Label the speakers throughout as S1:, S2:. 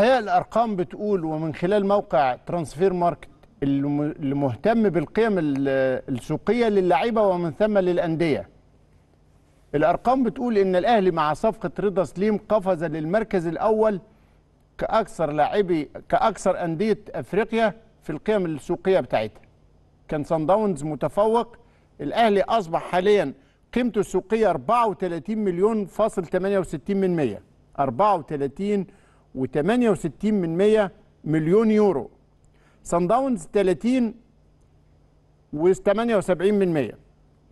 S1: هي الارقام بتقول ومن خلال موقع ترانسفير ماركت اللي مهتم بالقيم السوقيه للعيبه ومن ثم للانديه الارقام بتقول ان الاهلي مع صفقه رضا سليم قفز للمركز الاول كاكثر لاعبي كاكثر انديه افريقيا في القيم السوقيه بتاعتها كان سان داونز متفوق الاهلي اصبح حاليا قيمته السوقيه 34 مليون فاصل 68 من 100 34 و68 من 100 مليون يورو سان داونز 30 و78 من 100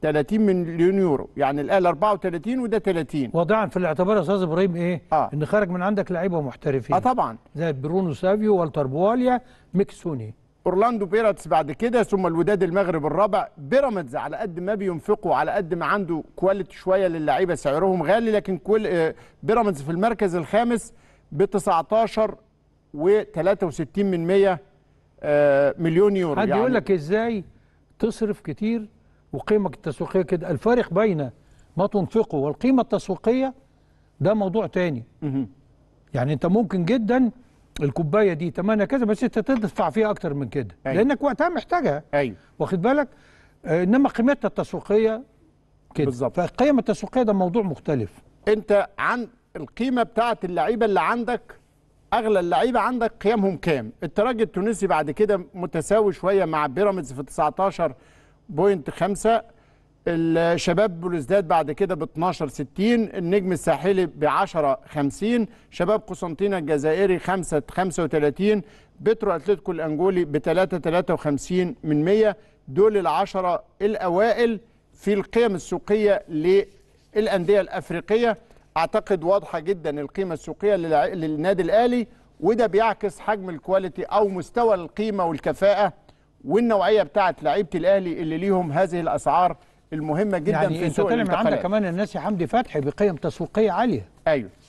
S1: 30 مليون يورو يعني الاهلي 34
S2: وده 30 واضعا في الاعتبار يا استاذ ابراهيم ايه آه. ان خارج من عندك لعيبه محترفين اه طبعا
S1: زي برونو سافيو والتر بواليا ميكسوني اورلاندو بيراتس بعد كده ثم الوداد المغرب الرابع بيراميدز على قد ما بينفقوا على قد ما عنده كواليتي شويه للعيبه سعرهم غالي لكن كل آه، بيراميدز في المركز الخامس ب 19 و63 من 100 آه، مليون يورو حد يعني يقول لك ازاي
S2: تصرف كتير وقيمك التسويقيه كده الفارق بين ما تنفقه والقيمه التسويقيه ده موضوع تاني يعني انت ممكن جدا الكوبايه دي تمنها كذا بس انت تدفع فيها اكتر من كده أيوه. لانك وقتها محتاجها ايوه واخد بالك آه، انما قيمتها التسويقيه كده بالظبط فالقيمه التسويقيه ده
S1: موضوع مختلف انت عن القيمه بتاعه اللعيبه اللي عندك اغلى اللعيبه عندك قيمهم كام الترجي التونسي بعد كده متساوي شويه مع بيراميدز في 19.5 الشباب بلوزداد بعد كده ب 12 60 النجم الساحلي ب 10 50 شباب قسنطينة الجزائري 5 35 بترو اتلتيكو الانجولي ب 3 53 من 100 دول العشرة الاوائل في القيم السوقيه للانديه الافريقيه اعتقد واضحه جدا القيمه السوقيه للنادي الاهلي وده بيعكس حجم الكواليتي او مستوى القيمه والكفاءه والنوعيه بتاعه لعيبه الاهلي اللي ليهم هذه الاسعار المهمه جدا يعني في سوق يعني انت عندك
S2: كمان الناس يا حمدي فتحي بقيم تسويقيه عاليه ايوه